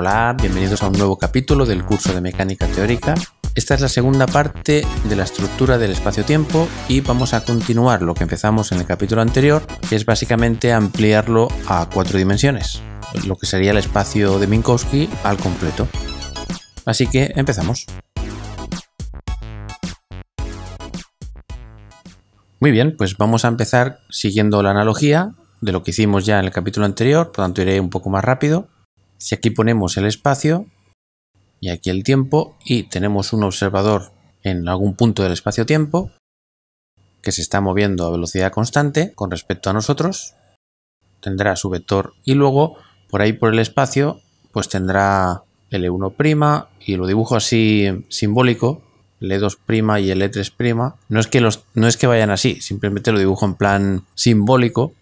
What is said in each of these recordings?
Hola, bienvenidos a un nuevo capítulo del curso de mecánica teórica. Esta es la segunda parte de la estructura del espacio-tiempo y vamos a continuar lo que empezamos en el capítulo anterior, que es básicamente ampliarlo a cuatro dimensiones, lo que sería el espacio de Minkowski al completo. Así que empezamos. Muy bien, pues vamos a empezar siguiendo la analogía de lo que hicimos ya en el capítulo anterior, por tanto iré un poco más rápido. Si aquí ponemos el espacio y aquí el tiempo y tenemos un observador en algún punto del espacio-tiempo que se está moviendo a velocidad constante con respecto a nosotros, tendrá su vector y luego por ahí por el espacio pues tendrá L1' e y lo dibujo así simbólico, L2' e y L3'. E no es que, los, no es que vayan así, simplemente lo dibujo en plan simbólico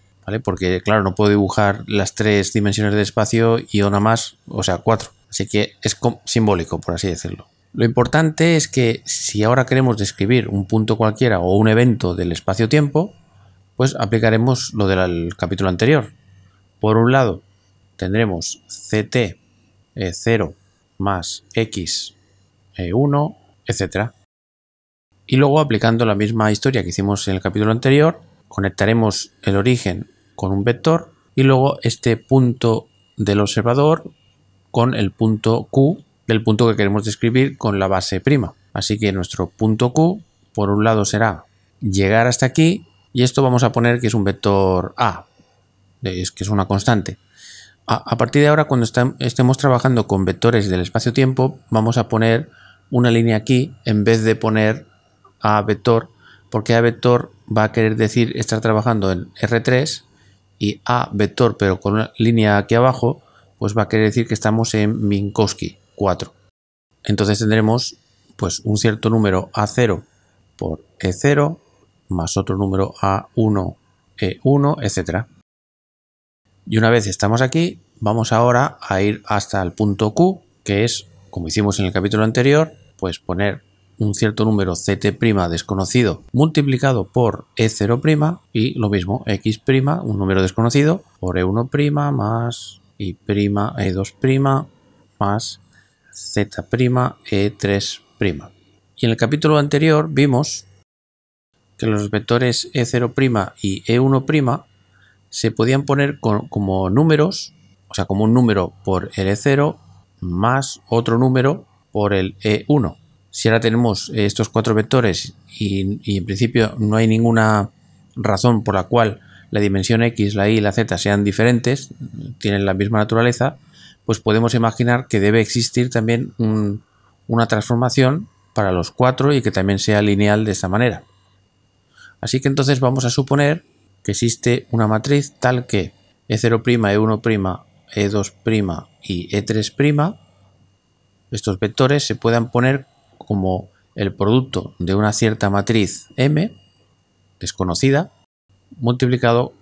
porque, claro, no puedo dibujar las tres dimensiones de espacio y una más, o sea, cuatro. Así que es simbólico, por así decirlo. Lo importante es que si ahora queremos describir un punto cualquiera o un evento del espacio-tiempo, pues aplicaremos lo del capítulo anterior. Por un lado, tendremos ct 0 e más x 1, e etc. Y luego aplicando la misma historia que hicimos en el capítulo anterior, conectaremos el origen con un vector y luego este punto del observador con el punto Q del punto que queremos describir con la base prima. Así que nuestro punto Q por un lado será llegar hasta aquí y esto vamos a poner que es un vector A, es que es una constante. A, partir de ahora, cuando estemos trabajando con vectores del espacio-tiempo, vamos a poner una línea aquí en vez de poner A vector, porque A vector va a querer decir estar trabajando en R3 y A vector pero con una línea aquí abajo, pues va a querer decir que estamos en Minkowski 4. Entonces tendremos pues un cierto número A0 por E0 más otro número A1 E1, etcétera. Y una vez estamos aquí, vamos ahora a ir hasta el punto Q, que es, como hicimos en el capítulo anterior, pues poner un cierto número z' desconocido multiplicado por e0' y lo mismo x', un número desconocido, por e1' más y' e2' más z' e3'. Y en el capítulo anterior vimos que los vectores e0' y e1' se podían poner como números, o sea, como un número por el e0 más otro número por el e1 si ahora tenemos eh, estos cuatro vectores y, en principio no hay ninguna razón por la cual la dimensión x, la y y la z sean diferentes, tienen la misma naturaleza, pues podemos imaginar que debe existir también una transformación para los cuatro y que también sea lineal de esta manera. Así que entonces vamos a suponer que existe una matriz tal que E0', E1', E2' y E3', estos vectores se puedan poner como el producto de una cierta matriz m desconocida multiplicado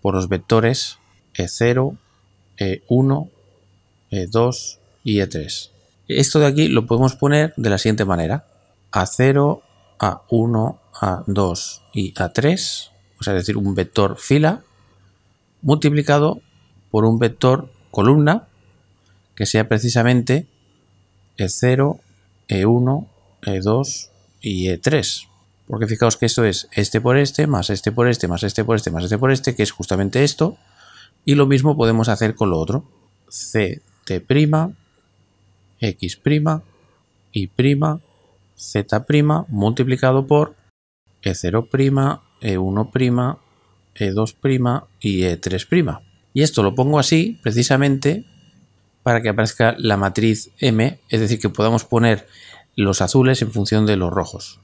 por los vectores e0, e1, e2 y e3. Esto de aquí lo podemos poner de la siguiente manera. A0, A1, A2 y A3, o sea, es decir, un vector fila multiplicado por un vector columna que sea precisamente E0, e1, E2 y E3. Porque fijaos que esto es este por este, más este por este, más este por este, más este por este, que es justamente esto. Y lo mismo podemos hacer con lo otro. CT', X', Y', Z' multiplicado por E0', E1', E2' y E3'. Y esto lo pongo así precisamente para que aparezca la matriz M, es decir, que podamos poner los azules en función de los rojos.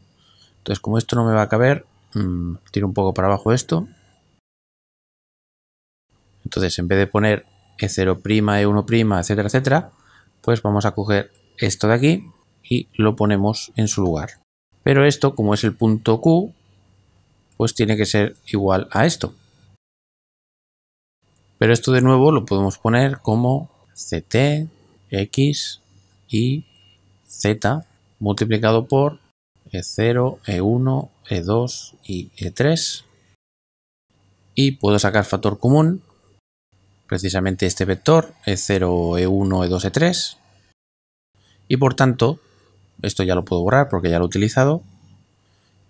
Entonces, como esto no me va a caber, mm, tiro un poco para abajo esto. Entonces, en vez de poner E0', E1', etcétera, etcétera, pues vamos a coger esto de aquí y lo ponemos en su lugar. Pero esto, como es el punto Q, pues tiene que ser igual a esto. Pero esto de nuevo lo podemos poner como ct, x, y, z multiplicado por e0, e1, e2 y e3. Y puedo sacar factor común, precisamente este vector, e0, e1, e2, e3. Y por tanto, esto ya lo puedo borrar porque ya lo he utilizado.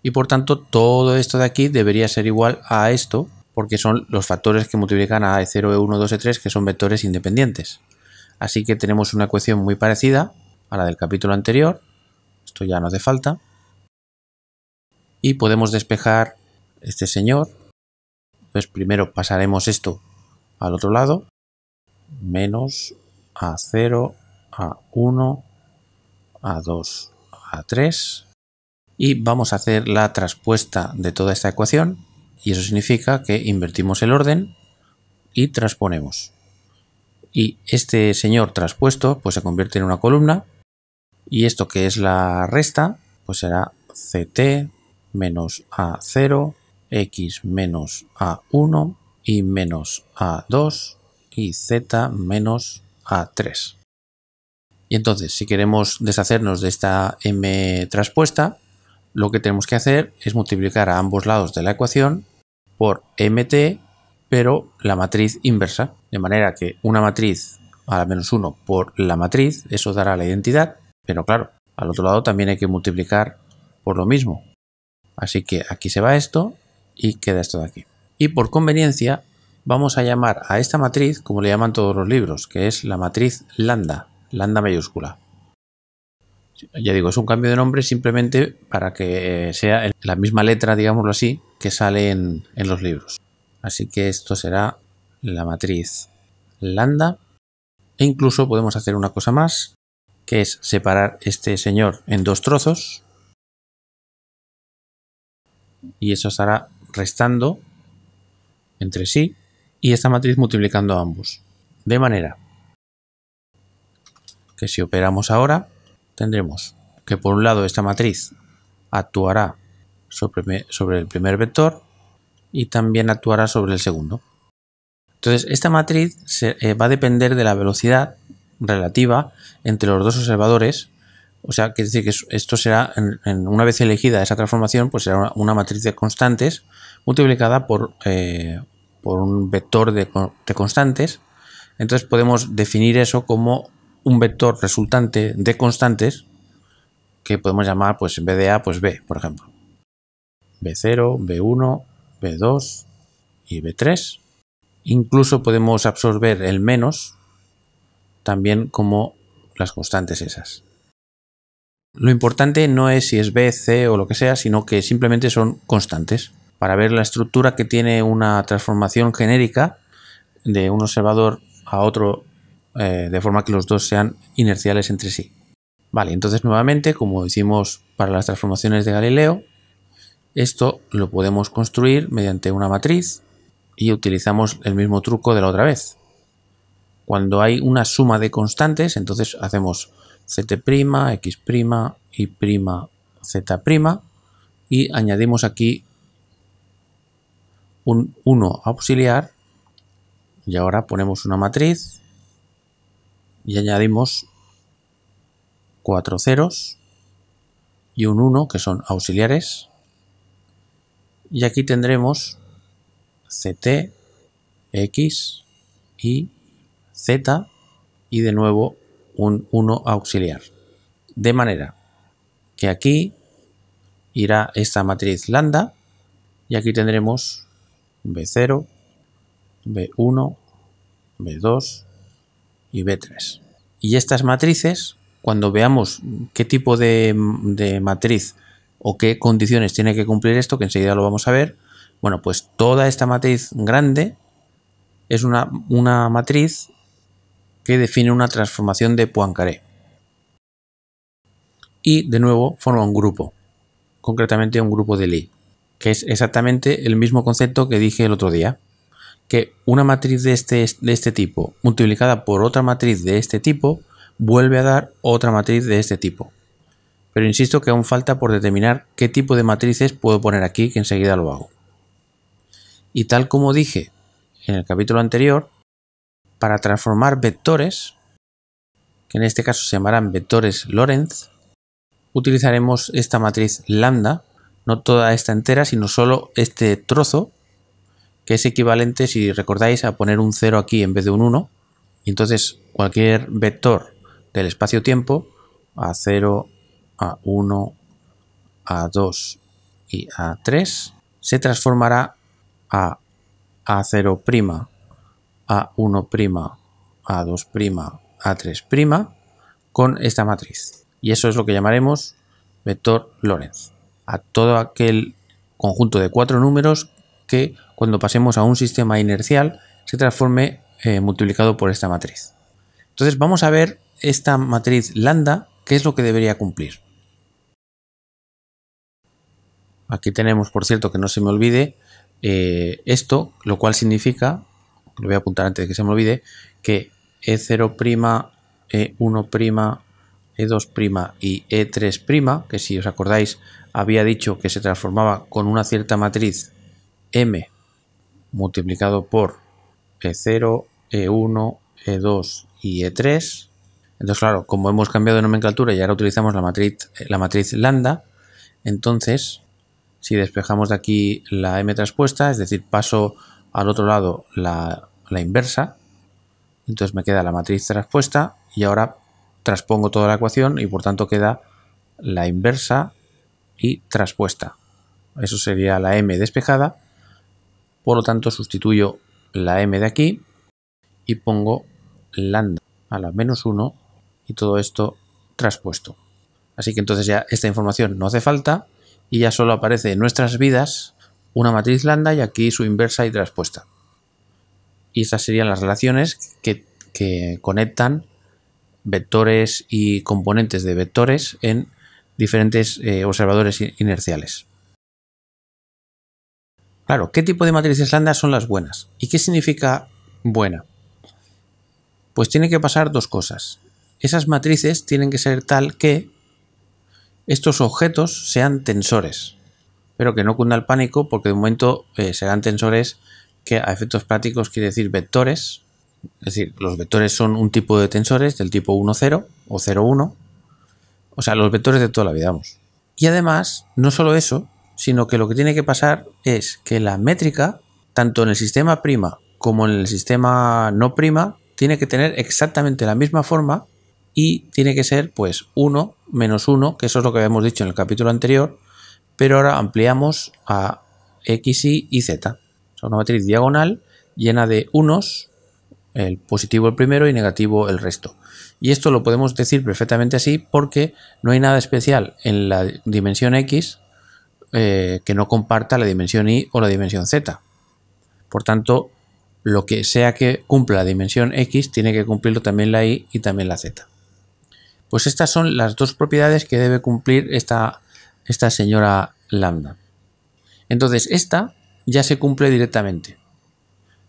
Y por tanto, todo esto de aquí debería ser igual a esto, porque son los factores que multiplican a e0, e1, e 2, e3, e e que son vectores independientes. Así que tenemos una ecuación muy parecida a la del capítulo anterior. Esto ya no hace falta. Y podemos despejar este señor. Pues primero pasaremos esto al otro lado. Menos A0, A1, A2, A3. Y vamos a hacer la traspuesta de toda esta ecuación. Y eso significa que invertimos el orden y transponemos y este señor traspuesto pues se convierte en una columna y esto que es la resta pues será ct menos a0 x menos a1 y menos a2 y z menos a3 y entonces si queremos deshacernos de esta m traspuesta lo que tenemos que hacer es multiplicar a ambos lados de la ecuación por mt pero la matriz inversa. De manera que una matriz a la menos 1 por la matriz, eso dará la identidad, pero claro, al otro lado también hay que multiplicar por lo mismo. Así que aquí se va esto y queda esto de aquí. Y por conveniencia vamos a llamar a esta matriz, como le llaman todos los libros, que es la matriz lambda, lambda mayúscula. Ya digo, es un cambio de nombre simplemente para que sea la misma letra, digámoslo así, que sale en, en los libros. Así que esto será la matriz lambda. E incluso podemos hacer una cosa más, que es separar este señor en dos trozos. Y eso estará restando entre sí y esta matriz multiplicando a ambos. De manera que si operamos ahora, tendremos que por un lado esta matriz actuará sobre el primer vector y también actuará sobre el segundo. Entonces, esta matriz eh, va a depender de la velocidad relativa entre los dos observadores. O sea, quiere decir que esto será, en, una vez elegida esa transformación, pues será una, matriz de constantes multiplicada por, eh, por un vector de, constantes. Entonces podemos definir eso como un vector resultante de constantes que podemos llamar, pues en vez de A, pues B, por ejemplo. B0, B1, B2 y B3. Incluso podemos absorber el menos también como las constantes esas. Lo importante no es si es B, C o lo que sea, sino que simplemente son constantes. Para ver la estructura que tiene una transformación genérica de un observador a otro, eh, de forma que los dos sean inerciales entre sí. Vale, entonces nuevamente, como decimos para las transformaciones de Galileo, esto lo podemos construir mediante una matriz y utilizamos el mismo truco de la otra vez. Cuando hay una suma de constantes, entonces hacemos z', x', y', z', y añadimos aquí un 1 auxiliar y ahora ponemos una matriz y añadimos cuatro ceros y un 1 que son auxiliares y aquí tendremos ct, x, y, z y de nuevo un 1 auxiliar. De manera que aquí irá esta matriz lambda y aquí tendremos b0, b1, b2 y b3. Y estas matrices, cuando veamos qué tipo de, matriz o qué condiciones tiene que cumplir esto, que enseguida lo vamos a ver. Bueno, pues toda esta matriz grande es una, una matriz que define una transformación de Poincaré. Y de nuevo forma un grupo, concretamente un grupo de Lie, que es exactamente el mismo concepto que dije el otro día, que una matriz de este, de este tipo multiplicada por otra matriz de este tipo vuelve a dar otra matriz de este tipo pero insisto que aún falta por determinar qué tipo de matrices puedo poner aquí, que enseguida lo hago. Y tal como dije en el capítulo anterior, para transformar vectores, que en este caso se llamarán vectores Lorentz, utilizaremos esta matriz lambda, no toda esta entera, sino solo este trozo, que es equivalente, si recordáis, a poner un 0 aquí en vez de un 1. Y entonces cualquier vector del espacio-tiempo, a 0, a1, A2 y A3 se transformará a A0', A1', A2', A3' con esta matriz. Y eso es lo que llamaremos vector Lorentz. A todo aquel conjunto de cuatro números que cuando pasemos a un sistema inercial se transforme eh, multiplicado por esta matriz. Entonces vamos a ver esta matriz lambda, qué es lo que debería cumplir. Aquí tenemos, por cierto, que no se me olvide eh, esto, lo cual significa, lo voy a apuntar antes de que se me olvide, que E0', E1', E2' y E3', que si os acordáis había dicho que se transformaba con una cierta matriz M multiplicado por E0, E1, E2 y E3. Entonces, claro, como hemos cambiado de nomenclatura y ahora utilizamos la matriz, la matriz lambda, entonces si despejamos de aquí la M transpuesta, es decir, paso al otro lado la, inversa, entonces me queda la matriz transpuesta y ahora transpongo toda la ecuación y por tanto queda la inversa y transpuesta. Eso sería la m despejada. Por lo tanto, sustituyo la m de aquí y pongo lambda a la menos 1 y todo esto transpuesto. Así que entonces ya esta información no hace falta y ya solo aparece en nuestras vidas una matriz lambda y aquí su inversa y traspuesta. Y esas serían las relaciones que, conectan vectores y componentes de vectores en diferentes eh, observadores inerciales. Claro, ¿qué tipo de matrices lambda son las buenas? ¿Y qué significa buena? Pues tiene que pasar dos cosas. Esas matrices tienen que ser tal que estos objetos sean tensores, pero que no cunda el pánico porque de momento eh, serán tensores que a efectos prácticos quiere decir vectores, es decir, los vectores son un tipo de tensores del tipo 1, 0 o 0, 1, o sea, los vectores de toda la vida, vamos. Y además, no solo eso, sino que lo que tiene que pasar es que la métrica, tanto en el sistema prima como en el sistema no prima, tiene que tener exactamente la misma forma y tiene que ser pues 1 menos 1, que eso es lo que habíamos dicho en el capítulo anterior, pero ahora ampliamos a x, y y z. Es una matriz diagonal llena de unos, el positivo el primero y negativo el resto. Y esto lo podemos decir perfectamente así porque no hay nada especial en la dimensión x eh, que no comparta la dimensión y o la dimensión z. Por tanto, lo que sea que cumpla la dimensión x tiene que cumplirlo también la y y también la z. Pues estas son las dos propiedades que debe cumplir esta, esta señora lambda. Entonces, esta ya se cumple directamente.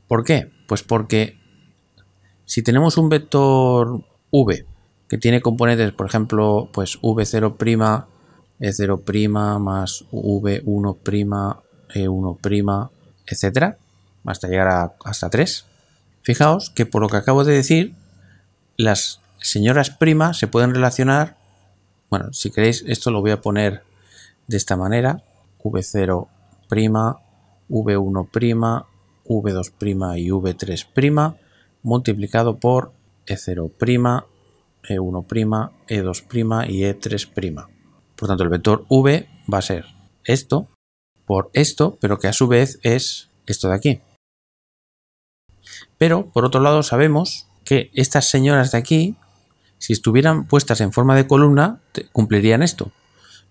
¿Por qué? Pues porque si tenemos un vector v que tiene componentes, por ejemplo, pues v0', e0' más v1', e1', etc. hasta llegar a, hasta 3. Fijaos que por lo que acabo de decir, las señoras primas se pueden relacionar, bueno, si queréis, esto lo voy a poner de esta manera, V0 prima, V1 prima, V2 prima y V3 prima, multiplicado por E0 prima, E1 prima, E2 prima y E3 prima. Por tanto, el vector V va a ser esto por esto, pero que a su vez es esto de aquí. Pero, por otro lado, sabemos que estas señoras de aquí si estuvieran puestas en forma de columna, cumplirían esto.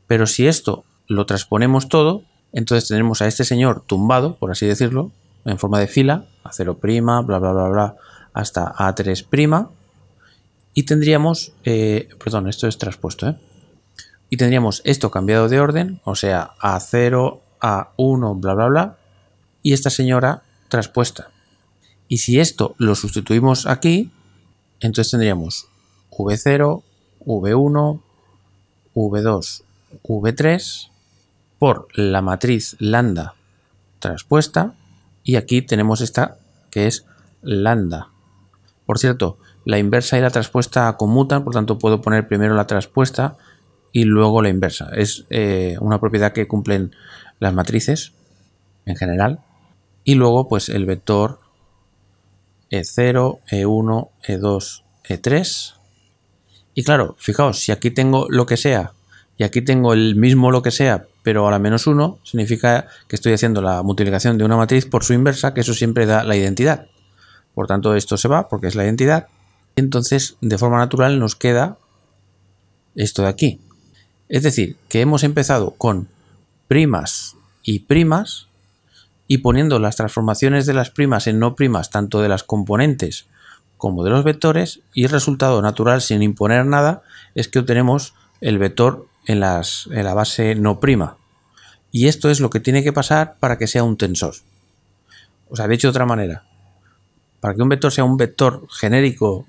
Pero si esto lo transponemos todo, entonces tenemos a este señor tumbado, por así decirlo, en forma de fila, a 0', bla, bla, bla, bla, hasta A3', y tendríamos, eh, perdón, esto es traspuesto, ¿eh? y tendríamos esto cambiado de orden, o sea, A0, A1, bla, bla, bla, y esta señora traspuesta. Y si esto lo sustituimos aquí, entonces tendríamos V0, V1, V2, V3 por la matriz lambda transpuesta y aquí tenemos esta que es lambda. Por cierto, la inversa y la traspuesta conmutan, por tanto puedo poner primero la transpuesta y luego la inversa. Es eh, una propiedad que cumplen las matrices en general. Y luego pues el vector E0, E1, E2, E3 y claro, fijaos, si aquí tengo lo que sea y aquí tengo el mismo lo que sea, pero a la menos uno, significa que estoy haciendo la multiplicación de una matriz por su inversa, que eso siempre da la identidad. Por tanto, esto se va porque es la identidad. entonces, de forma natural, nos queda esto de aquí. Es decir, que hemos empezado con primas y primas y poniendo las transformaciones de las primas en no primas, tanto de las componentes como de los vectores y el resultado natural sin imponer nada es que obtenemos el vector en, la base no prima. Y esto es lo que tiene que pasar para que sea un tensor. O sea, de hecho de otra manera, para que un vector sea un vector genérico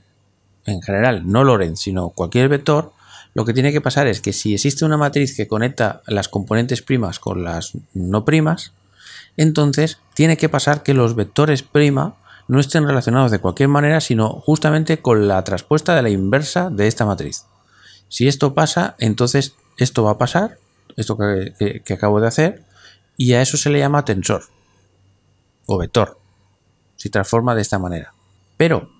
en general, no Lorentz, sino cualquier vector, lo que tiene que pasar es que si existe una matriz que conecta las componentes primas con las no primas, entonces tiene que pasar que los vectores prima no estén relacionados de cualquier manera, sino justamente con la traspuesta de la inversa de esta matriz. Si esto pasa, entonces esto va a pasar, esto que, acabo de hacer, y a eso se le llama tensor o vector. Se transforma de esta manera. Pero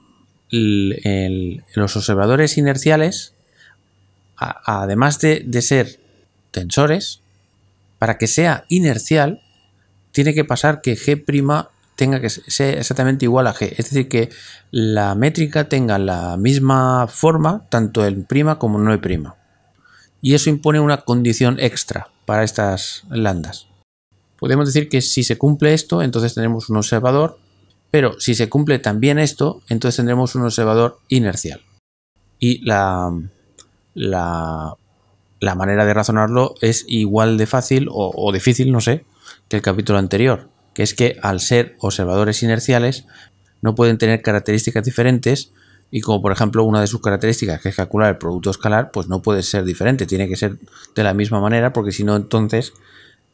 los observadores inerciales, además de, de ser tensores, para que sea inercial, tiene que pasar que G' tenga que ser exactamente igual a g. Es decir, que la métrica tenga la misma forma, tanto en prima como en no prima. Y eso impone una condición extra para estas lambdas. Podemos decir que si se cumple esto, entonces tenemos un observador, pero si se cumple también esto, entonces tendremos un observador inercial. Y la, la, manera de razonarlo es igual de fácil o difícil, no sé, que el capítulo anterior que es que al ser observadores inerciales no pueden tener características diferentes y como por ejemplo una de sus características que es calcular el producto escalar, pues no puede ser diferente, tiene que ser de la misma manera porque si no entonces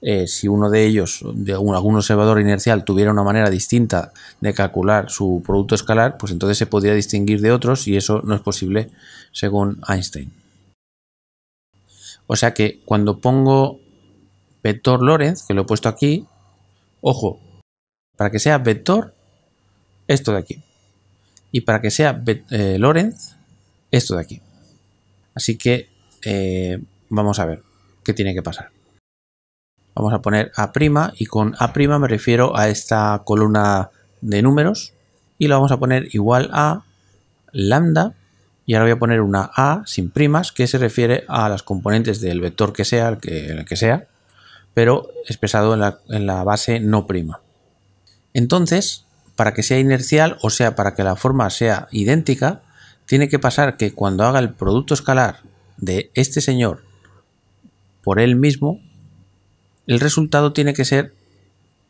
eh, si uno de ellos, de algún observador inercial, tuviera una manera distinta de calcular su producto escalar, pues entonces se podría distinguir de otros y eso no es posible según Einstein. O sea que cuando pongo vector Lorentz, que lo he puesto aquí, Ojo, para que sea vector, esto de aquí. Y para que sea eh, Lorentz esto de aquí. Así que eh, vamos a ver qué tiene que pasar. Vamos a poner A' y con A' me refiero a esta columna de números y lo vamos a poner igual a lambda y ahora voy a poner una A sin primas que se refiere a las componentes del vector que sea, el que sea, pero expresado en la, en la base no prima. Entonces, para que sea inercial, o sea, para que la forma sea idéntica, tiene que pasar que cuando haga el producto escalar de este señor por él mismo, el resultado tiene que ser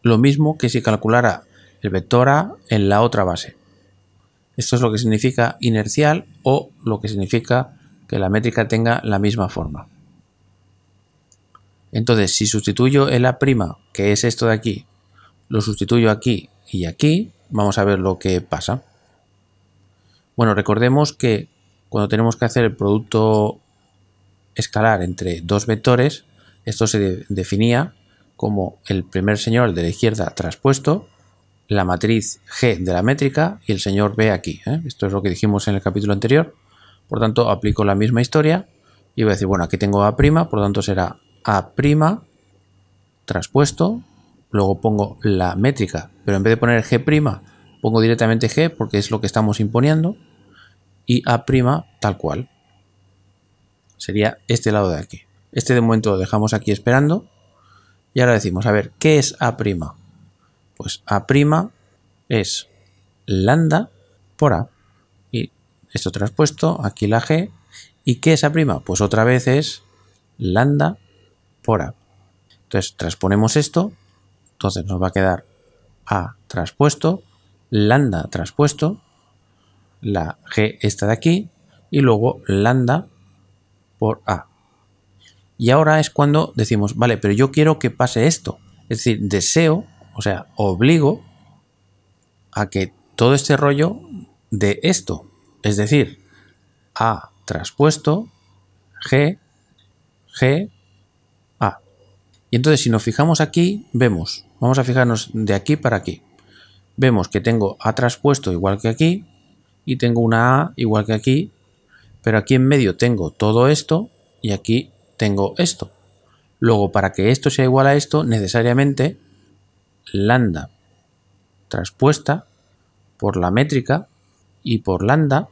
lo mismo que si calculara el vector A en la otra base. Esto es lo que significa inercial o lo que significa que la métrica tenga la misma forma. Entonces, si sustituyo el A', que es esto de aquí, lo sustituyo aquí y aquí, vamos a ver lo que pasa. Bueno, recordemos que cuando tenemos que hacer el producto escalar entre dos vectores, esto se definía como el primer señor de la izquierda traspuesto, la matriz G de la métrica y el señor B aquí. ¿eh? Esto es lo que dijimos en el capítulo anterior. Por tanto, aplico la misma historia y voy a decir, bueno, aquí tengo A', por tanto será a' traspuesto, luego pongo la métrica, pero en vez de poner g', pongo directamente g porque es lo que estamos imponiendo, y a' tal cual. Sería este lado de aquí. Este de momento lo dejamos aquí esperando. Y ahora decimos, a ver, ¿qué es a'? Pues a' es lambda por a. Y esto traspuesto, aquí la g. ¿Y qué es a'? Pues otra vez es lambda entonces transponemos esto, entonces nos va a quedar A transpuesto, lambda traspuesto, la G esta de aquí, y luego lambda por A. Y ahora es cuando decimos, vale, pero yo quiero que pase esto. Es decir, deseo, o sea, obligo a que todo este rollo de esto. Es decir, A traspuesto, G, G entonces si nos fijamos aquí, vemos, vamos a fijarnos de aquí para aquí. Vemos que tengo A traspuesto igual que aquí y tengo una A igual que aquí, pero aquí en medio tengo todo esto y aquí tengo esto. Luego, para que esto sea igual a esto, necesariamente lambda traspuesta por la métrica y por lambda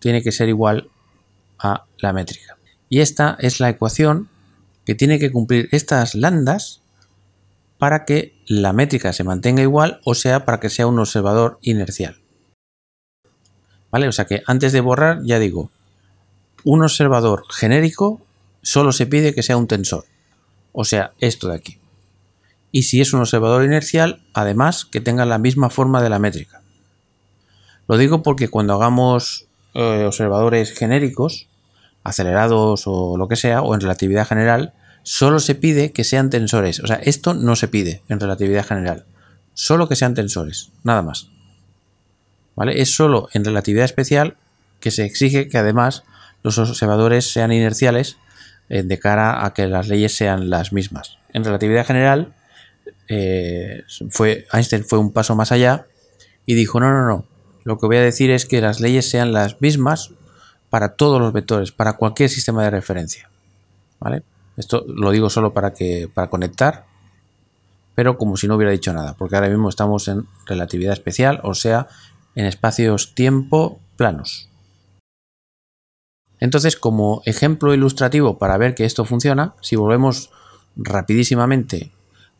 tiene que ser igual a la métrica. Y esta es la ecuación que tiene que cumplir estas lambdas para que la métrica se mantenga igual, o sea, para que sea un observador inercial. ¿Vale? O sea que antes de borrar, ya digo, un observador genérico solo se pide que sea un tensor, o sea, esto de aquí. Y si es un observador inercial, además que tenga la misma forma de la métrica. Lo digo porque cuando hagamos eh, observadores genéricos, acelerados o lo que sea, o en relatividad general, solo se pide que sean tensores. O sea, esto no se pide en relatividad general. Solo que sean tensores, nada más. ¿Vale? Es solo en relatividad especial que se exige que además los observadores sean inerciales eh, de cara a que las leyes sean las mismas. En relatividad general, eh, fue, Einstein fue un paso más allá y dijo, no, no, no, lo que voy a decir es que las leyes sean las mismas para todos los vectores, para cualquier sistema de referencia. ¿Vale? Esto lo digo solo para que para conectar, pero como si no hubiera dicho nada, porque ahora mismo estamos en relatividad especial, o sea, en espacios-tiempo planos. Entonces, como ejemplo ilustrativo para ver que esto funciona, si volvemos rapidísimamente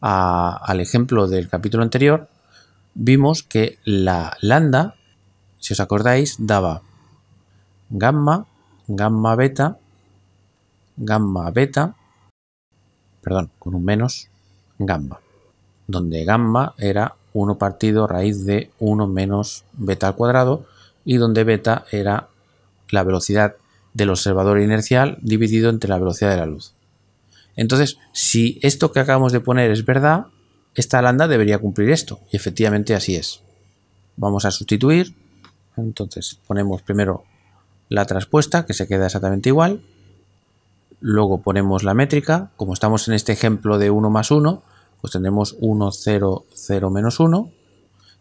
al ejemplo del capítulo anterior, vimos que la lambda, si os acordáis, daba gamma, gamma beta, gamma beta, perdón, con un menos, gamma, donde gamma era 1 partido raíz de 1 menos beta al cuadrado y donde beta era la velocidad del observador inercial dividido entre la velocidad de la luz. Entonces, si esto que acabamos de poner es verdad, esta lambda debería cumplir esto, y efectivamente así es. Vamos a sustituir, entonces ponemos primero la traspuesta, que se queda exactamente igual. Luego ponemos la métrica. Como estamos en este ejemplo de 1 más 1, pues tendremos 1, 0, 0 menos 1.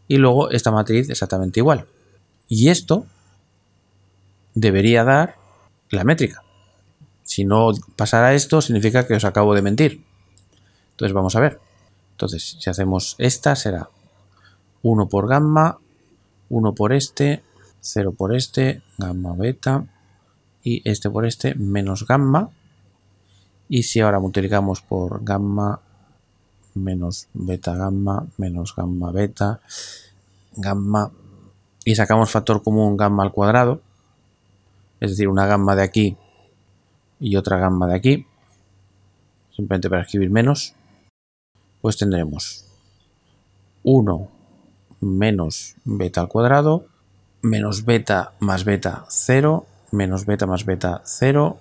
Y luego esta matriz exactamente igual. Y esto debería dar la métrica. Si no pasara esto, significa que os acabo de mentir. Entonces vamos a ver. Entonces, si hacemos esta, será 1 por gamma, 1 por este, 0 por este, gamma beta, y este por este, menos gamma. Y si ahora multiplicamos por gamma menos beta gamma menos gamma beta, gamma, y sacamos factor común gamma al cuadrado, es decir, una gamma de aquí y otra gamma de aquí, simplemente para escribir menos, pues tendremos 1 menos beta al cuadrado menos beta más beta 0, menos beta más beta 0.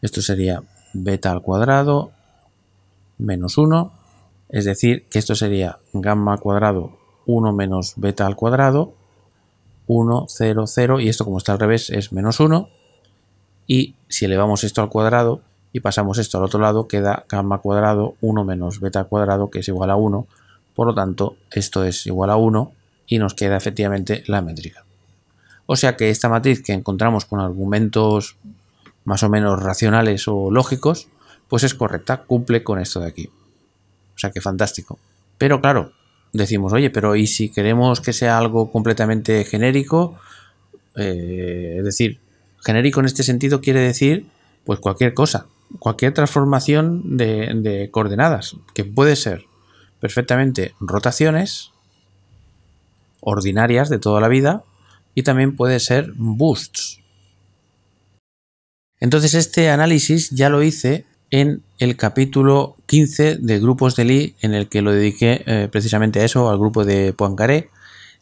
Esto sería beta al cuadrado menos 1. Es decir, que esto sería gamma al cuadrado 1 menos beta al cuadrado 1, 0, 0. Y esto como está al revés es menos 1. Y si elevamos esto al cuadrado y pasamos esto al otro lado, queda gamma al cuadrado 1 menos beta al cuadrado que es igual a 1. Por lo tanto, esto es igual a 1 y nos queda efectivamente la métrica. O sea que esta matriz que encontramos con argumentos más o menos racionales o lógicos, pues es correcta, cumple con esto de aquí. O sea que fantástico. Pero claro, decimos, oye, pero ¿y si queremos que sea algo completamente genérico? Eh, es decir, genérico en este sentido quiere decir pues cualquier cosa, cualquier transformación de coordenadas, que puede ser perfectamente rotaciones ordinarias de toda la vida, y también puede ser boosts. Entonces este análisis ya lo hice en el capítulo 15 de grupos de Lee en el que lo dediqué eh, precisamente a eso, al grupo de Poincaré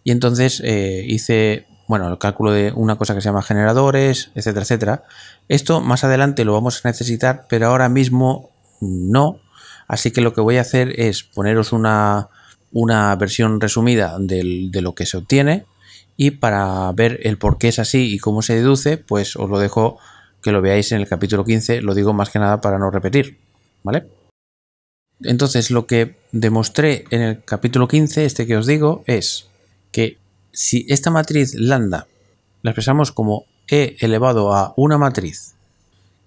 y entonces eh, hice bueno, el cálculo de una cosa que se llama generadores, etcétera, etcétera. Esto más adelante lo vamos a necesitar, pero ahora mismo no. Así que lo que voy a hacer es poneros una, una versión resumida de lo que se obtiene y para ver el por qué es así y cómo se deduce, pues os lo dejo que lo veáis en el capítulo 15, lo digo más que nada para no repetir, ¿vale? Entonces, lo que demostré en el capítulo 15, este que os digo, es que si esta matriz lambda la expresamos como e elevado a una matriz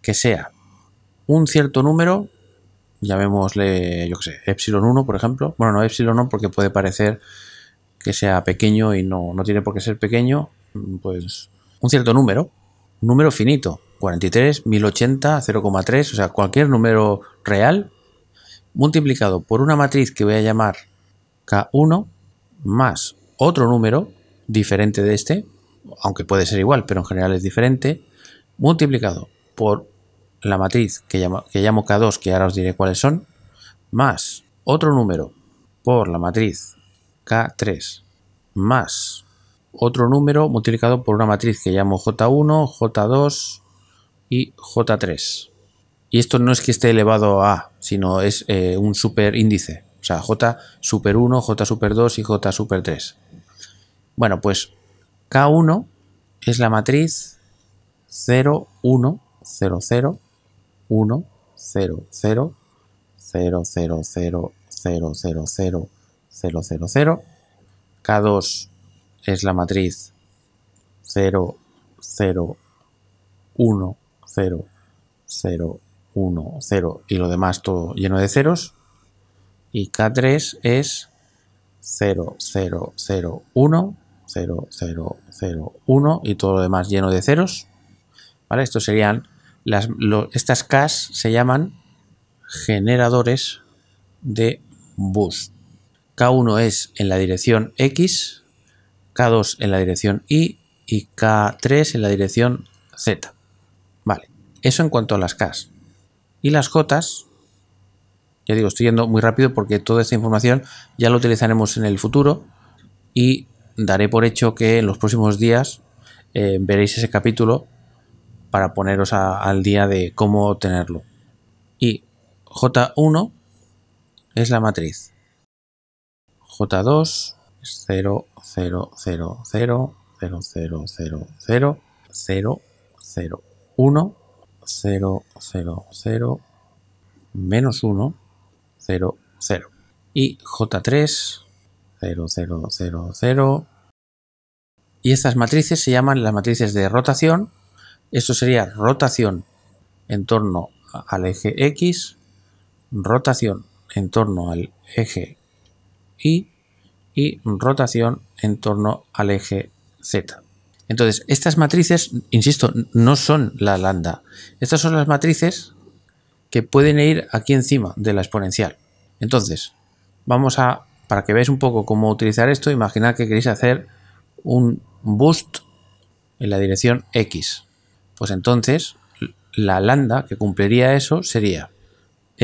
que sea un cierto número, llamémosle, yo qué sé, epsilon 1, por ejemplo, bueno, no epsilon 1 porque puede parecer que sea pequeño y no, tiene por qué ser pequeño, mm, pues un cierto número, un número finito, 43, 1080, 0,3, o sea, cualquier número real multiplicado por una matriz que voy a llamar K1 más otro número diferente de este, aunque puede ser igual, pero en general es diferente, multiplicado por la matriz que llamo, que llamo K2, que ahora os diré cuáles son, más otro número por la matriz K3 más otro número multiplicado por una matriz que llamo J1, J2 y J3. Y esto no es que esté elevado a sino es eh, un un índice, O sea, J super 1, J super 2 y J super 3. Bueno, pues K1 es la matriz 0, 1, 0, 0, 1, 0, 0, 0, 0, 0, 0, 0, 0, 0, 0, 0. K2 es la matriz 0, 0, 1, 0, 0, 1, 0 y lo demás todo lleno de ceros. Y K3 es 0, 0, 0, 1, 0, 0, 0, 1 y todo lo demás lleno de ceros. Estos serían, estas Ks se llaman generadores de boost. K1 es en la dirección X, K2 en la dirección Y y K3 en la dirección Z. Vale, eso en cuanto a las Ks. Y las Js, ya digo, estoy yendo muy rápido porque toda esta información ya la utilizaremos en el futuro y daré por hecho que en los próximos días eh, veréis ese capítulo para poneros al día de cómo obtenerlo. Y J1 es la matriz. J2 es 0, 0, 0, 0, 0, 0, 0, 0, 0, 0, 1, 0, 0, 0, menos 1, 0, 0. Y J3, 0, 0, 0, 0. Y estas matrices se llaman las matrices de rotación. Esto sería rotación en torno al eje X, rotación en torno al eje y y rotación en torno al eje Z. Entonces, estas matrices, insisto, no son la lambda. Estas son las matrices que pueden ir aquí encima de la exponencial. Entonces, vamos a, para que veáis un poco cómo utilizar esto, imaginad que queréis hacer un boost en la dirección X. Pues entonces, la lambda que cumpliría eso sería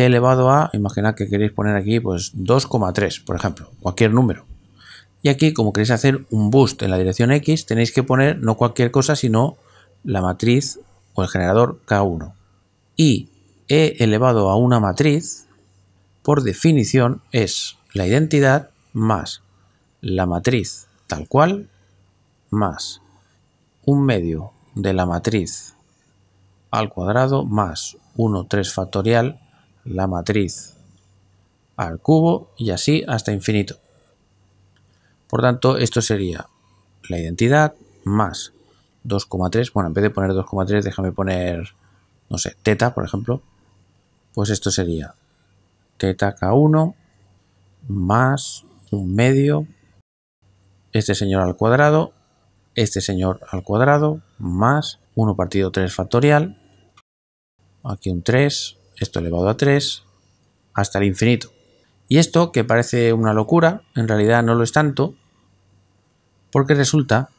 elevado a, imaginad que queréis poner aquí pues 2,3, por ejemplo, cualquier número. Y aquí, como queréis hacer un boost en la dirección X, tenéis que poner no cualquier cosa, sino la matriz o el generador K1. Y E elevado a una matriz, por definición, es la identidad más la matriz tal cual, más un medio de la matriz al cuadrado más 13 3 factorial la matriz al cubo y así hasta infinito. Por tanto, esto sería la identidad más 2,3. Bueno, en vez de poner 2,3, déjame poner, no sé, teta, por ejemplo. Pues esto sería teta K1 más un medio, este señor al cuadrado, este señor al cuadrado, más 1 partido 3 factorial, aquí un 3, esto elevado a 3, hasta el infinito. Y esto, que parece una locura, en realidad no lo es tanto, porque resulta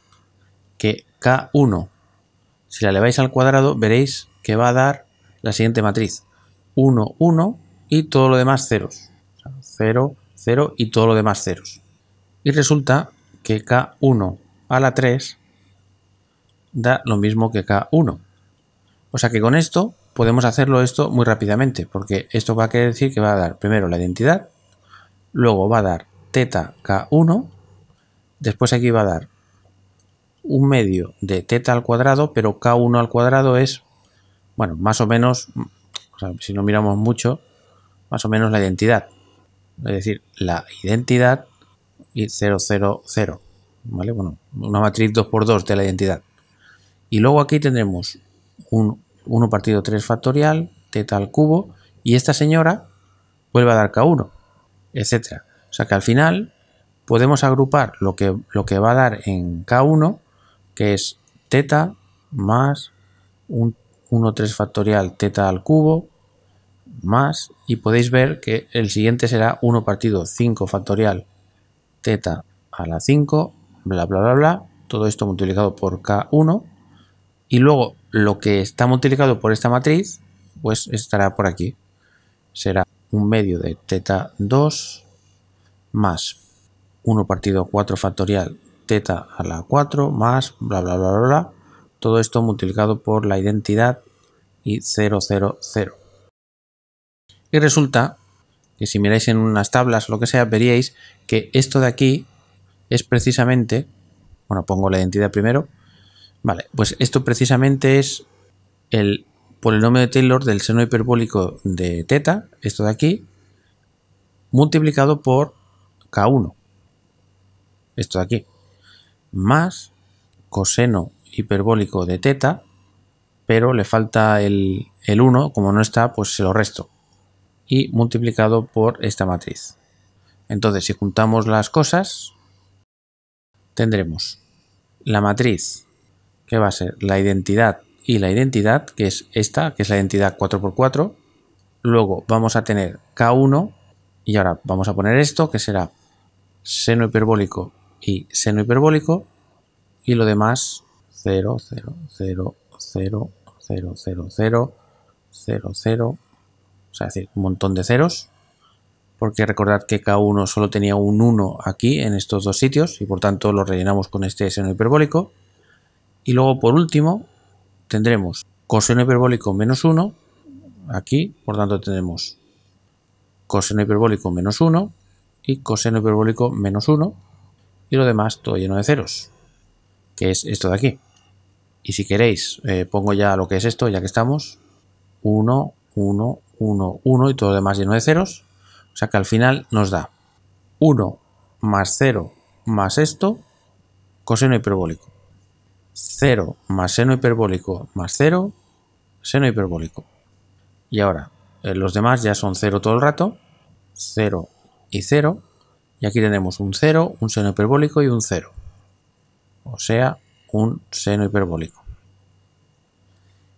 que K1, si la eleváis al cuadrado, veréis que va a dar la siguiente matriz. 1, 1 y todo lo demás ceros. 0, 0 y todo lo demás ceros. Y resulta que K1 a la 3 da lo mismo que K1. O sea que con esto podemos hacerlo esto muy rápidamente, porque esto va a querer decir que va a dar primero la identidad, luego va a dar teta k1, después aquí va a dar un medio de teta al cuadrado, pero k1 al cuadrado es, bueno, más o menos, si no miramos mucho, más o menos la identidad. Es decir, la identidad y 0, 0, 0. ¿Vale? Bueno, una matriz 2x2 de la identidad. Y luego aquí tendremos un 1 partido 3 factorial, teta al cubo, y esta señora vuelve a dar K1, etc. O sea que al final podemos agrupar lo que, lo que va a dar en K1, que es teta más un 1, 3 factorial teta al cubo, más, y podéis ver que el siguiente será 1 partido 5 factorial teta a la 5, bla, bla, bla, bla, todo esto multiplicado por K1, y luego lo que está multiplicado por esta matriz, pues estará por aquí. Será un medio de teta 2 más 1 partido 4 factorial teta a la 4 más bla bla bla bla Todo esto multiplicado por la identidad y 0, 0, 0. Y resulta que si miráis en unas tablas o lo que sea, veríais que esto de aquí es precisamente, bueno, pongo la identidad primero, Vale, pues esto precisamente es el polinomio de Taylor del seno hiperbólico de teta, esto de aquí, multiplicado por K1, esto de aquí, más coseno hiperbólico de teta, pero le falta el, el 1, como no está, pues se lo resto, y multiplicado por esta matriz. Entonces, si juntamos las cosas, tendremos la matriz que va a ser la identidad y la identidad, que es esta, que es la identidad 4x4. Luego vamos a tener K1 y ahora vamos a poner esto, que será seno hiperbólico y seno hiperbólico. Y lo demás, 0, 0, 0, 0, 0, 0, 0, 0, 0. O sea, decir, un montón de ceros. Porque recordad que K1 solo tenía un 1 aquí en estos dos sitios y por tanto lo rellenamos con este seno hiperbólico. Y luego por último tendremos coseno hiperbólico menos 1, aquí por tanto tenemos coseno hiperbólico menos 1 y coseno hiperbólico menos 1 y lo demás todo lleno de ceros, que es esto de aquí. Y si queréis, eh, pongo ya lo que es esto, ya que estamos, 1, 1, 1, 1 y todo lo demás lleno de ceros, o sea que al final nos da 1 más 0 más esto, coseno hiperbólico. 0 más seno hiperbólico más 0, seno hiperbólico. Y ahora, eh, los demás ya son 0 todo el rato, 0 y 0. Y aquí tenemos un 0, un seno hiperbólico y un 0. O sea, un seno hiperbólico.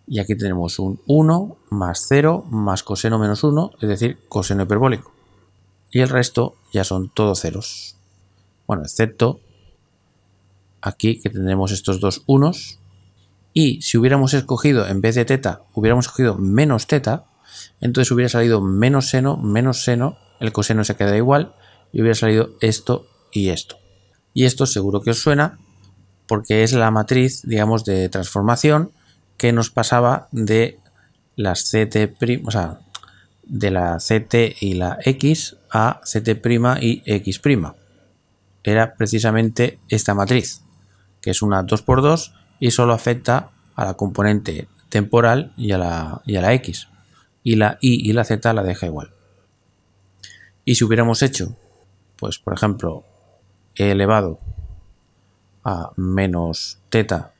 Y aquí tenemos un 1 más 0 más coseno menos 1, es decir, coseno hiperbólico. Y el resto ya son todos ceros. Bueno, excepto aquí que tendremos estos dos unos. Y si hubiéramos escogido, en vez de teta, hubiéramos escogido menos teta, entonces hubiera salido menos seno, menos seno, el coseno se queda igual, y hubiera salido esto y esto. Y esto seguro que os suena, porque es la matriz, digamos, de transformación que nos pasaba de las CT', o de la CT y la X a CT' y X'. Era precisamente esta matriz que es una 2x2 y solo afecta a la componente temporal y a la, la X. Y la Y y la Z la deja igual. Y si hubiéramos hecho, pues por ejemplo, e elevado a menos teta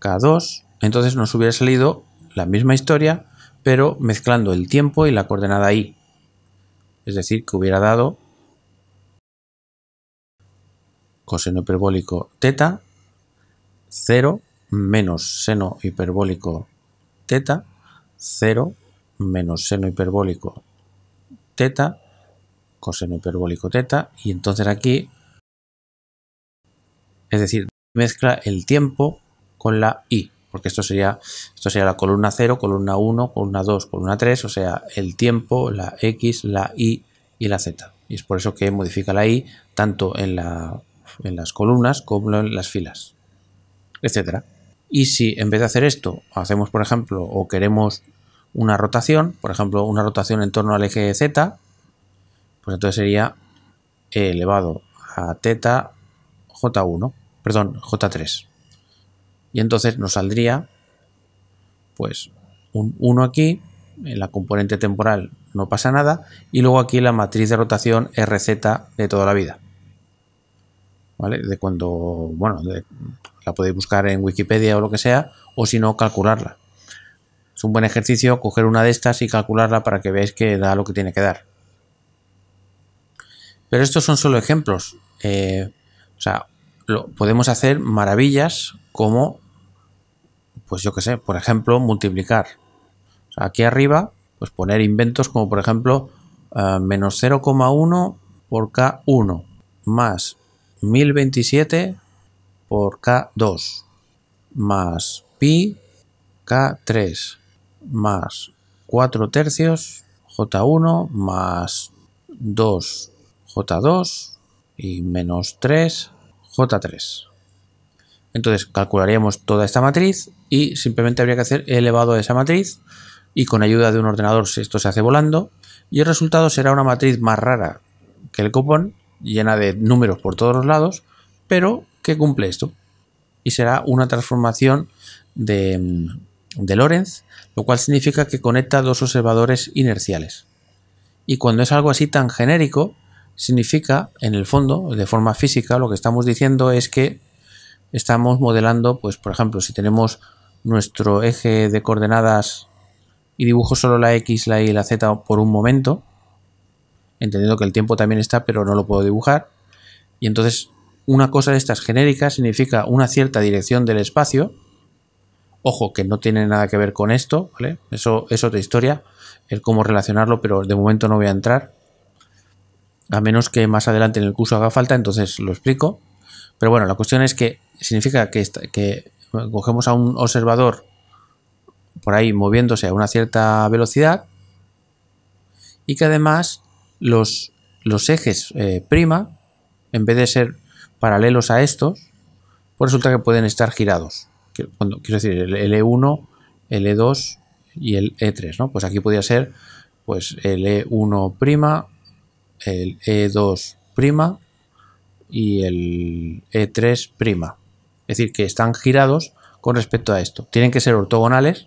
K2, entonces nos hubiera salido la misma historia, pero mezclando el tiempo y la coordenada y. Es decir, que hubiera dado coseno hiperbólico teta 0 menos seno hiperbólico teta, 0 menos seno hiperbólico teta, coseno hiperbólico teta, y entonces aquí, es decir, mezcla el tiempo con la i, porque esto sería, esto sería la columna 0, columna 1, columna 2, columna 3, o sea, el tiempo, la x, la i y la z. Y es por eso que modifica la i tanto en, en las columnas como en las filas etcétera. Y si en vez de hacer esto, hacemos, por ejemplo, o queremos una rotación, por ejemplo, una rotación en torno al eje Z, pues entonces sería e elevado a teta J1, perdón, J3. Y entonces nos saldría, pues, un 1 aquí, en la componente temporal no pasa nada, y luego aquí la matriz de rotación RZ de toda la vida. ¿Vale? De cuando, bueno, de, la podéis buscar en Wikipedia o lo que sea, o si no, calcularla. Es un buen ejercicio coger una de estas y calcularla para que veáis que da lo que tiene que dar. Pero estos son solo ejemplos. Eh, o sea, lo, podemos hacer maravillas como, pues yo qué sé, por ejemplo, multiplicar. aquí arriba, pues poner inventos como por ejemplo eh, menos 0,1 por K1 más 1027 por K2 más pi K3 más 4 tercios J1 más 2 J2 y menos 3 J3. Entonces calcularíamos toda esta matriz y simplemente habría que hacer elevado a esa matriz y con ayuda de un ordenador esto se hace volando y el resultado será una matriz más rara que el cupón llena de números por todos los lados pero que cumple esto. Y será una transformación de, mm, de Lorentz, lo cual significa que conecta dos observadores inerciales. Y cuando es algo así tan genérico, significa, en el fondo, de forma física, lo que estamos diciendo es que estamos modelando, pues por ejemplo, si tenemos nuestro eje de coordenadas y dibujo solo la X, la Y y la Z por un momento, entendiendo que el tiempo también está, pero no lo puedo dibujar, y entonces una cosa de estas genéricas significa una cierta dirección del espacio. Ojo, que no tiene nada que ver con esto, ¿vale? Eso es otra historia, el cómo relacionarlo, pero de momento no voy a entrar. A menos que más adelante en el curso haga falta, entonces lo explico. Pero bueno, la cuestión es que significa que, cogemos a un observador por ahí moviéndose a una cierta velocidad y que además los, los ejes eh, prima, en vez de ser paralelos a estos, pues resulta que pueden estar girados. quiero decir, el e 1 el e 2 e y el E3, ¿no? Pues aquí podría ser pues el E1', el E2' y el E3'. Es decir, que están girados con respecto a esto. Tienen que ser ortogonales,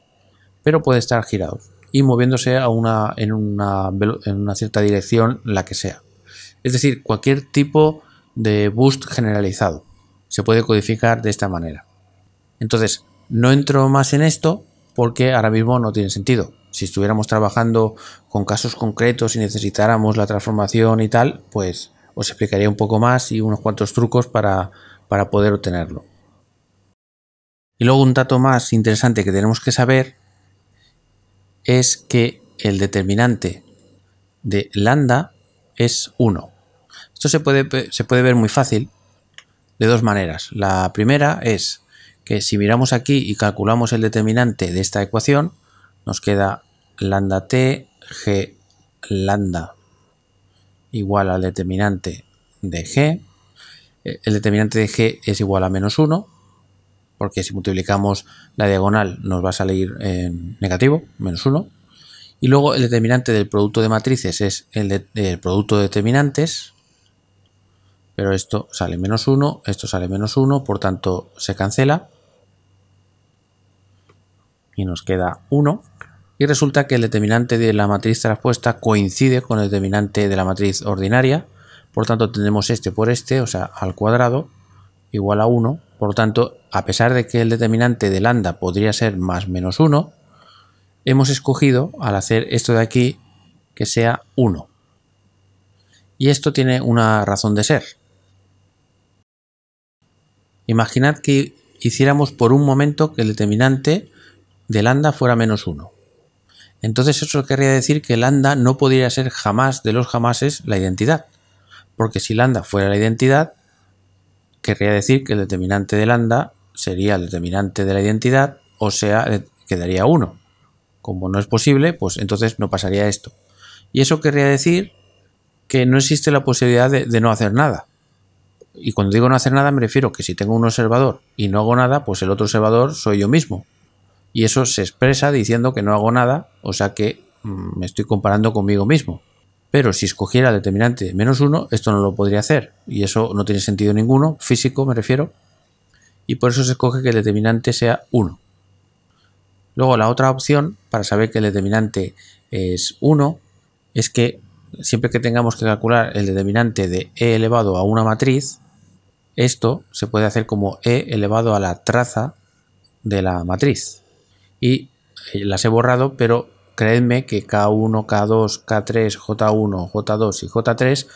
pero pueden estar girados y moviéndose a una, en, una, en una cierta dirección, la que sea. Es decir, cualquier tipo de boost generalizado. Se puede codificar de esta manera. Entonces, no entro más en esto porque ahora mismo no tiene sentido. Si estuviéramos trabajando con casos concretos y necesitáramos la transformación y tal, pues os explicaría un poco más y unos cuantos trucos para, poder obtenerlo. Y luego un dato más interesante que tenemos que saber es que el determinante de lambda es 1. Esto se puede, se puede ver muy fácil de dos maneras. La primera es que si miramos aquí y calculamos el determinante de esta ecuación, nos queda lambda t g lambda igual al determinante de g. E, el determinante de g es igual a menos 1, porque si multiplicamos la diagonal nos va a salir negativo, menos 1. Y luego el determinante del producto de matrices es el producto de determinantes, pero esto sale menos 1, esto sale menos 1, por tanto se cancela. Y nos queda 1. Y resulta que el determinante de la matriz traspuesta coincide con el determinante de la matriz ordinaria. Por tanto tenemos este por este, o sea, al cuadrado, igual a 1. Por tanto, a pesar de que el determinante de lambda podría ser más menos 1, hemos escogido, al hacer esto de aquí, que sea 1. Y esto tiene una razón de ser. Imaginad que hiciéramos por un momento que el determinante de lambda fuera menos 1. Entonces eso querría decir que lambda no podría ser jamás de los jamases la identidad. Porque si lambda fuera la identidad, querría decir que el determinante de lambda sería el determinante de la identidad, o sea, eh, quedaría 1. Como no es posible, pues entonces no pasaría esto. Y eso querría decir que no existe la posibilidad de no hacer nada. Y cuando digo no hacer nada me refiero que si tengo un observador y no hago nada, pues el otro observador soy yo mismo. Y eso se expresa diciendo que no hago nada, o sea que mm, me estoy comparando conmigo mismo. Pero si escogiera el determinante menos uno, esto no lo podría hacer. Y eso no tiene sentido ninguno, físico me refiero. Y por eso se escoge que el determinante sea 1. Luego la otra opción para saber que el determinante es 1 es que siempre que tengamos que calcular el determinante de e elevado a una matriz, esto se puede hacer como e elevado a la traza de la matriz. Y eh, las he borrado, pero creedme que K1, K2, K3, J1, J2 y J3,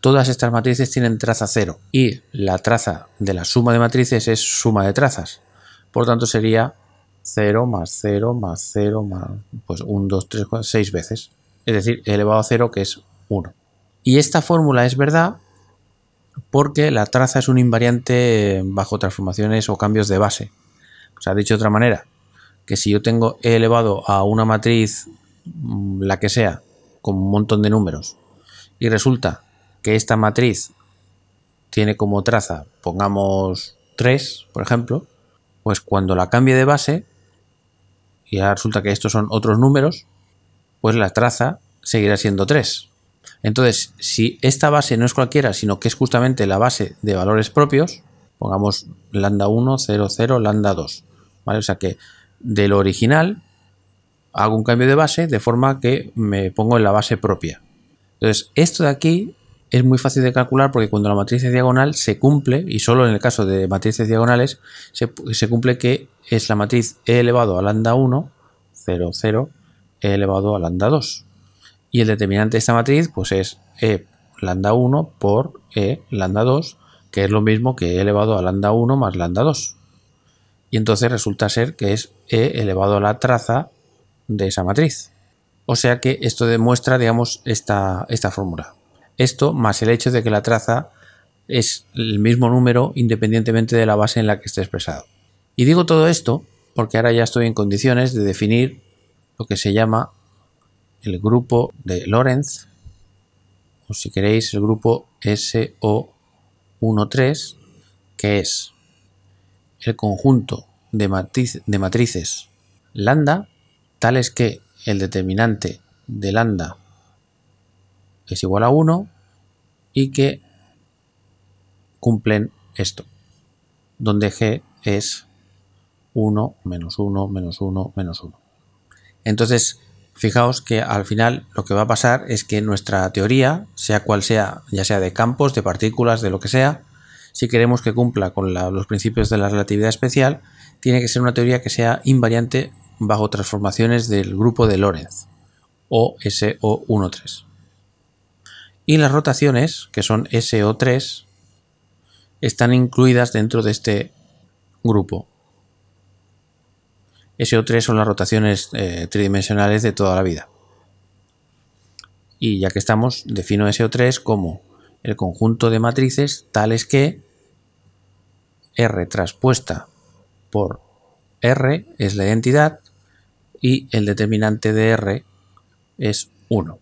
todas estas matrices tienen traza 0. Y la traza de la suma de matrices es suma de trazas. Por tanto, sería 0 más 0 más 0 más pues 1, 2, 3, seis 6 veces. Es decir, elevado a 0 que es 1. Y esta fórmula es verdad porque la traza es un invariante bajo transformaciones o cambios de base. O sea, dicho de otra manera, que si yo tengo E elevado a una matriz, mm, la que sea, con un montón de números, y resulta que esta matriz tiene como traza, pongamos 3, por ejemplo, pues cuando la cambie de base, y ahora resulta que estos son otros números, pues la traza seguirá siendo 3. Entonces, si esta base no es cualquiera, sino que es justamente la base de valores propios, pongamos lambda 1, 0, 0, lambda 2. ¿vale? O sea que lo original hago un cambio de base de forma que me pongo en la base propia. Entonces, esto de aquí es muy fácil de calcular porque cuando la matriz es diagonal se cumple, y solo en el caso de matrices diagonales, se, se cumple que es la matriz e elevado a lambda 1, 0, 0, e elevado a lambda 2. Y el determinante de esta matriz pues es E lambda 1 por E lambda 2, que es lo mismo que E elevado a lambda 1 más lambda 2. Y entonces resulta ser que es E elevado a la traza de esa matriz. O sea que esto demuestra, digamos, esta, esta fórmula. Esto más el hecho de que la traza es el mismo número independientemente de la base en la que esté expresado. Y digo todo esto porque ahora ya estoy en condiciones de definir lo que se llama el grupo de Lorentz, o si queréis el grupo SO13, que es el conjunto de, matriz, de matrices lambda, tales que el determinante de lambda es igual a 1 y que cumplen esto, donde g es 1, menos 1, menos 1, menos 1. Entonces, Fijaos que al final lo que va a pasar es que nuestra teoría, sea cual sea, ya sea de campos, de partículas, de lo que sea, si queremos que cumpla con los principios de la relatividad especial, tiene que ser una teoría que sea invariante bajo transformaciones del grupo de Lorentz, o SO13. Y las rotaciones, que son SO3, están incluidas dentro de este grupo. SO3 son las rotaciones eh, tridimensionales de toda la vida. Y ya que estamos, defino SO3 como el conjunto de matrices tales que R transpuesta por R es la identidad y el determinante de R es 1.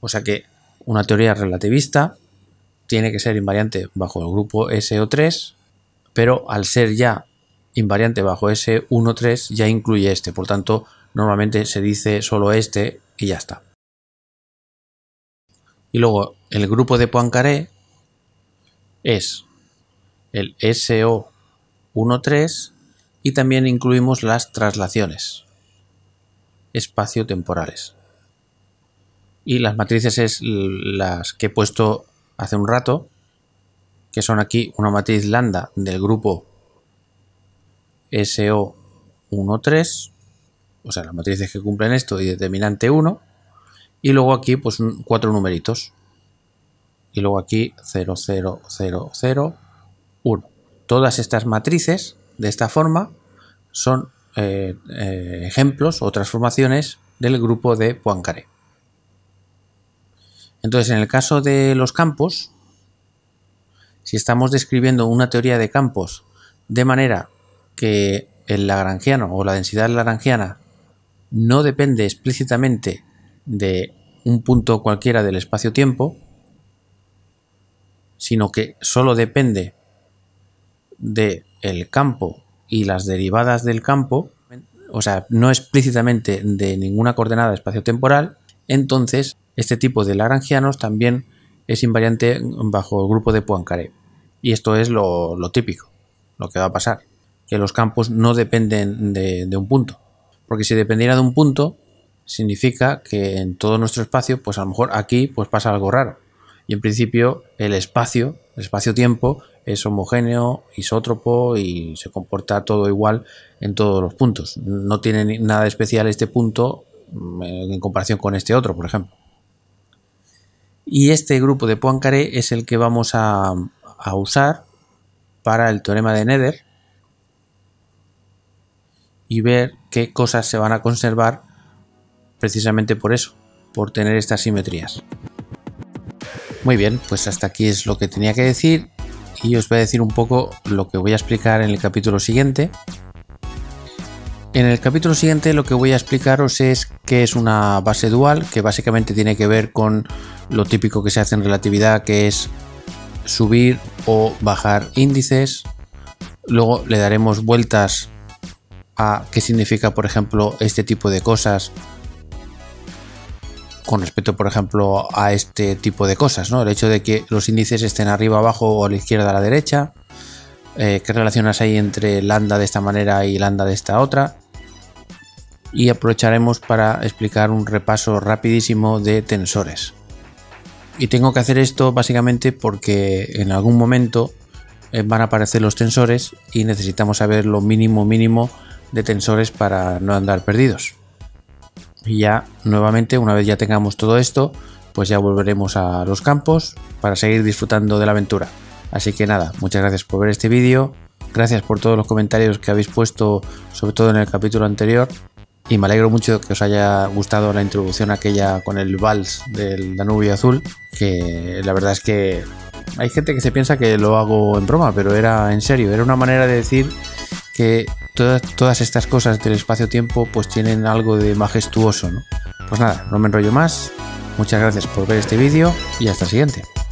O sea que una teoría relativista tiene que ser invariante bajo el grupo SO3, pero al ser ya invariante bajo S13 ya incluye este, por tanto normalmente se dice solo este y ya está. Y luego el grupo de Poincaré es el SO13 y también incluimos las traslaciones espacio-temporales. Y las matrices es las que he puesto hace un rato, que son aquí una matriz lambda del grupo SO13, o sea, las matrices que cumplen esto y determinante 1, y luego aquí pues cuatro numeritos, y luego aquí 0, 1. Todas estas matrices, de esta forma, son eh, eh, ejemplos o transformaciones del grupo de Poincaré. Entonces, en el caso de los campos, si estamos describiendo una teoría de campos de manera que el lagrangiano o la densidad lagrangiana no depende explícitamente de un punto cualquiera del espacio-tiempo, sino que solo depende del el campo y las derivadas del campo, o sea, no explícitamente de ninguna coordenada espacio-temporal, entonces este tipo de lagrangianos también es invariante bajo el grupo de Poincaré. Y esto es lo típico, lo que va a pasar que los campos no dependen de, un punto. Porque si dependiera de un punto, significa que en todo nuestro espacio, pues a lo mejor aquí pues pasa algo raro. Y en principio el espacio, el espacio-tiempo, es homogéneo, isótropo y se comporta todo igual en todos los puntos. No tiene nada especial este punto mm, eh, en comparación con este otro, por ejemplo. Y este grupo de Poincaré es el que vamos a, a usar para el teorema de Nether y ver qué cosas se van a conservar precisamente por eso, por tener estas simetrías. Muy bien, pues hasta aquí es lo que tenía que decir y os voy a decir un poco lo que voy a explicar en el capítulo siguiente. En el capítulo siguiente lo que voy a explicaros es qué es una base dual, que básicamente tiene que ver con lo típico que se hace en relatividad, que es subir o bajar índices. Luego le daremos vueltas a qué significa, por ejemplo, este tipo de cosas con respecto, por ejemplo, a este tipo de cosas, ¿no? El hecho de que los índices estén arriba, abajo o a la izquierda, a la derecha. Eh, ¿Qué relaciones hay entre lambda de esta manera y lambda de esta otra? Y aprovecharemos para explicar un repaso rapidísimo de tensores. Y tengo que hacer esto básicamente porque en algún momento eh, van a aparecer los tensores y necesitamos saber lo mínimo mínimo de tensores para no andar perdidos. Y ya nuevamente, una vez ya tengamos todo esto, pues ya volveremos a los campos para seguir disfrutando de la aventura. Así que nada, muchas gracias por ver este vídeo, gracias por todos los comentarios que habéis puesto, sobre todo en el capítulo anterior, y me alegro mucho que os haya gustado la introducción aquella con el vals del Danubio Azul, que la verdad es que hay gente que se piensa que lo hago en broma, pero era en serio, era una manera de decir que todas, estas cosas del espacio-tiempo pues tienen algo de majestuoso, ¿no? Pues nada, no me enrollo más. Muchas gracias por ver este vídeo y hasta el siguiente.